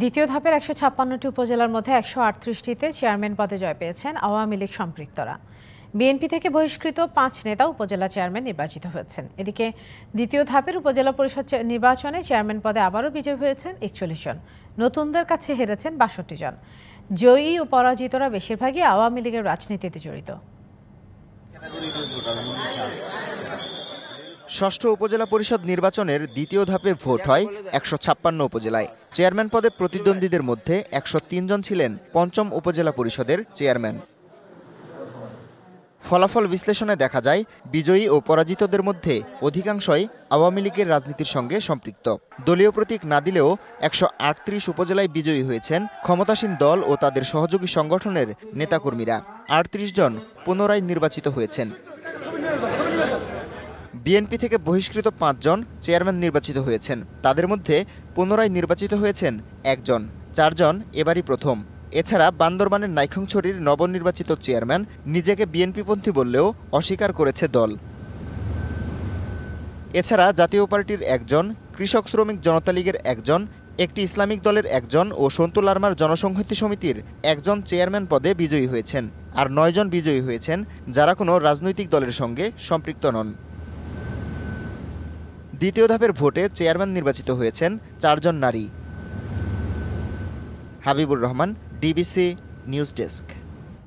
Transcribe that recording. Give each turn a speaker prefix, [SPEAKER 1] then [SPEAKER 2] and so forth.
[SPEAKER 1] দ্বিতীয় ধাপের একশো ছাপ্পান্নটি উপজেলার মধ্যে একশো আটত্রিশটিতে চেয়ারম্যান পদে জয় পেয়েছেন আওয়ামী লীগ সম্পৃক্তরা বিএনপি থেকে বহিষ্কৃত পাঁচ নেতা উপজেলা চেয়ারম্যান নির্বাচিত হয়েছেন এদিকে দ্বিতীয় ধাপের উপজেলা পরিষদ নির্বাচনে চেয়ারম্যান পদে আবারও বিজয় হয়েছেন একচল্লিশ জন নতুনদের কাছে হেরেছেন বাষট্টি জন জয়ী ও পরাজিতরা বেশিরভাগই আওয়ামী লীগের রাজনীতিতে
[SPEAKER 2] জড়িত ষষ্ঠ উপজেলা পরিষদ নির্বাচনের দ্বিতীয় ধাপে ভোট হয় একশো ছাপ্পান্ন উপজেলায় চেয়ারম্যান পদে প্রতিদ্বন্দ্বীদের মধ্যে একশো জন ছিলেন পঞ্চম উপজেলা পরিষদের চেয়ারম্যান ফলাফল বিশ্লেষণে দেখা যায় বিজয়ী ও পরাজিতদের মধ্যে অধিকাংশই আওয়ামী লীগের রাজনীতির সঙ্গে সম্পৃক্ত দলীয় প্রতীক না দিলেও একশো উপজেলায় বিজয়ী হয়েছেন ক্ষমতাসীন দল ও তাদের সহযোগী সংগঠনের নেতাকর্মীরা আটত্রিশ জন পুনরায় নির্বাচিত হয়েছেন বিএনপি থেকে বহিষ্কৃত পাঁচজন চেয়ারম্যান নির্বাচিত হয়েছেন তাদের মধ্যে পুনরায় নির্বাচিত হয়েছেন একজন চারজন এবারই প্রথম এছাড়া বান্দরবানের নাইখংছড়ির নবনির্বাচিত চেয়ারম্যান নিজেকে বিএনপিপন্থী বললেও অস্বীকার করেছে দল এছাড়া জাতীয় পার্টির একজন কৃষক শ্রমিক জনতা লীগের একজন একটি ইসলামিক দলের একজন ও সন্তু লার্মার জনসংহতি সমিতির একজন চেয়ারম্যান পদে বিজয়ী হয়েছেন আর নয়জন বিজয়ী হয়েছেন যারা কোনো রাজনৈতিক দলের সঙ্গে সম্পৃক্ত নন দ্বিতীয় ধাপের ভোটে চেয়ারম্যান নির্বাচিত হয়েছেন চারজন নারী Habibur Rahman DBC news desk